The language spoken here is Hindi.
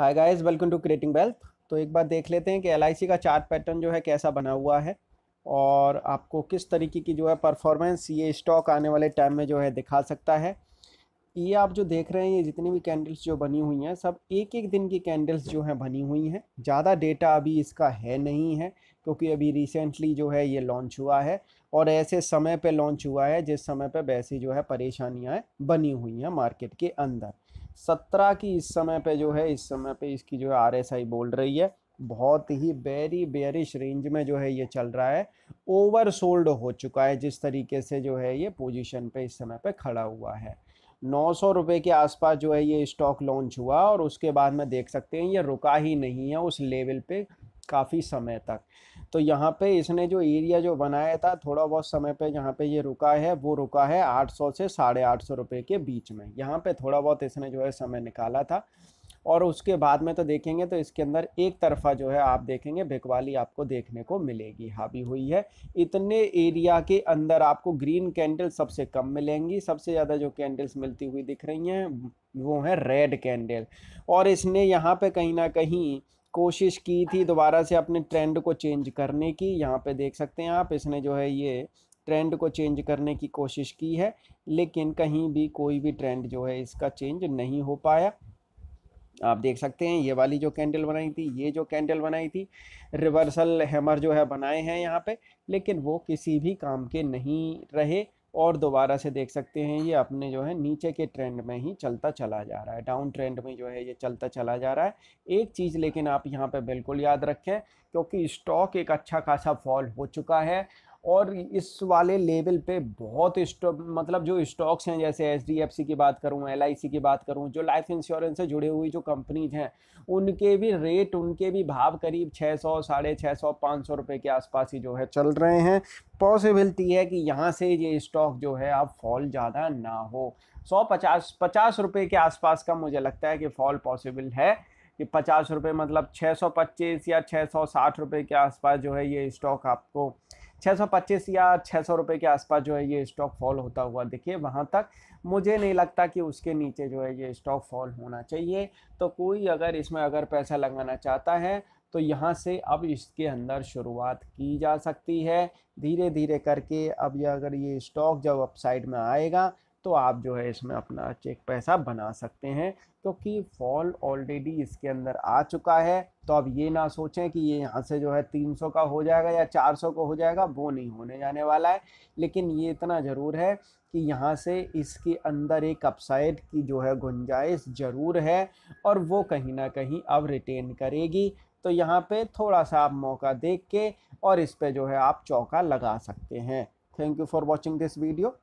hi guys welcome to creating wealth तो एक बार देख लेते हैं कि एल का चार्ट पैटर्न जो है कैसा बना हुआ है और आपको किस तरीके की जो है परफॉर्मेंस ये स्टॉक आने वाले टाइम में जो है दिखा सकता है ये आप जो देख रहे हैं ये जितनी भी कैंडल्स जो बनी हुई हैं सब एक एक दिन की कैंडल्स जो हैं बनी हुई हैं ज़्यादा डेटा अभी इसका है नहीं है क्योंकि अभी रिसेंटली जो है ये लॉन्च हुआ है और ऐसे समय पे लॉन्च हुआ है जिस समय पे वैसी जो है परेशानियाँ बनी हुई हैं मार्केट के अंदर सत्रह की इस समय पे जो है इस समय पे इसकी जो है आर एस आई बोल रही है बहुत ही वेरी बेरिश रेंज में जो है ये चल रहा है ओवर सोल्ड हो चुका है जिस तरीके से जो है ये पोजीशन पे इस समय पे खड़ा हुआ है नौ सौ रुपये के आसपास जो है ये स्टॉक लॉन्च हुआ और उसके बाद में देख सकते हैं ये रुका ही नहीं है उस लेवल पे काफ़ी समय तक तो यहाँ पे इसने जो एरिया जो बनाया था थोड़ा बहुत समय पे यहाँ पे ये रुका है वो रुका है 800 से साढ़े आठ सौ रुपये के बीच में यहाँ पे थोड़ा बहुत इसने जो है समय निकाला था और उसके बाद में तो देखेंगे तो इसके अंदर एक तरफा जो है आप देखेंगे भिकवाली आपको देखने को मिलेगी हावी हुई है इतने एरिया के अंदर आपको ग्रीन कैंडल सबसे कम मिलेंगी सबसे ज़्यादा जो कैंडल्स मिलती हुई दिख रही हैं वो हैं रेड कैंडल और इसने यहाँ पे कहीं ना कहीं कोशिश की थी दोबारा से अपने ट्रेंड को चेंज करने की यहाँ पे देख सकते हैं आप इसने जो है ये ट्रेंड को चेंज करने की कोशिश की है लेकिन कहीं भी कोई भी ट्रेंड जो है इसका चेंज नहीं हो पाया आप देख सकते हैं ये वाली जो कैंडल बनाई थी ये जो कैंडल बनाई थी रिवर्सल हैमर जो है बनाए हैं यहाँ पे लेकिन वो किसी भी काम के नहीं रहे और दोबारा से देख सकते हैं ये अपने जो है नीचे के ट्रेंड में ही चलता चला जा रहा है डाउन ट्रेंड में जो है ये चलता चला जा रहा है एक चीज़ लेकिन आप यहाँ पर बिल्कुल याद रखें क्योंकि स्टॉक एक अच्छा खासा फॉल हो चुका है और इस वाले लेवल पे बहुत मतलब जो स्टॉक्स हैं जैसे एच डी एफ सी की बात करूँ एल आई सी की बात करूँ जो लाइफ इंश्योरेंस से जुड़े हुई जो कंपनीज हैं उनके भी रेट उनके भी भाव करीब छः सौ साढ़े छः सौ पाँच सौ रुपये के आसपास ही जो है चल रहे हैं पॉसिबिलिटी है कि यहाँ से ये स्टॉक जो है अब फॉल ज़्यादा ना हो सौ पचास पचास रुपये के आसपास का मुझे लगता है कि फॉल पॉसिबल है कि पचास रुपये मतलब छः सौ पच्चीस या छः सौ साठ रुपये के आसपास जो है ये स्टॉक आपको 625 या 600 रुपए के आसपास जो है ये स्टॉक फॉल होता हुआ देखिए वहाँ तक मुझे नहीं लगता कि उसके नीचे जो है ये स्टॉक फॉल होना चाहिए तो कोई अगर इसमें अगर पैसा लगाना चाहता है तो यहाँ से अब इसके अंदर शुरुआत की जा सकती है धीरे धीरे करके अब ये अगर ये स्टॉक जब अपसाइड में आएगा तो आप जो है इसमें अपना चेक पैसा बना सकते हैं क्योंकि तो फॉल ऑलरेडी इसके अंदर आ चुका है तो आप ये ना सोचें कि ये यहाँ से जो है 300 का हो जाएगा या 400 का हो जाएगा वो नहीं होने जाने वाला है लेकिन ये इतना ज़रूर है कि यहाँ से इसके अंदर एक अपसाइड की जो है गुंजाइश ज़रूर है और वो कहीं ना कहीं अब रिटेन करेगी तो यहाँ पे थोड़ा सा आप मौका देख के और इस पर जो है आप चौका लगा सकते हैं thank you for watching this video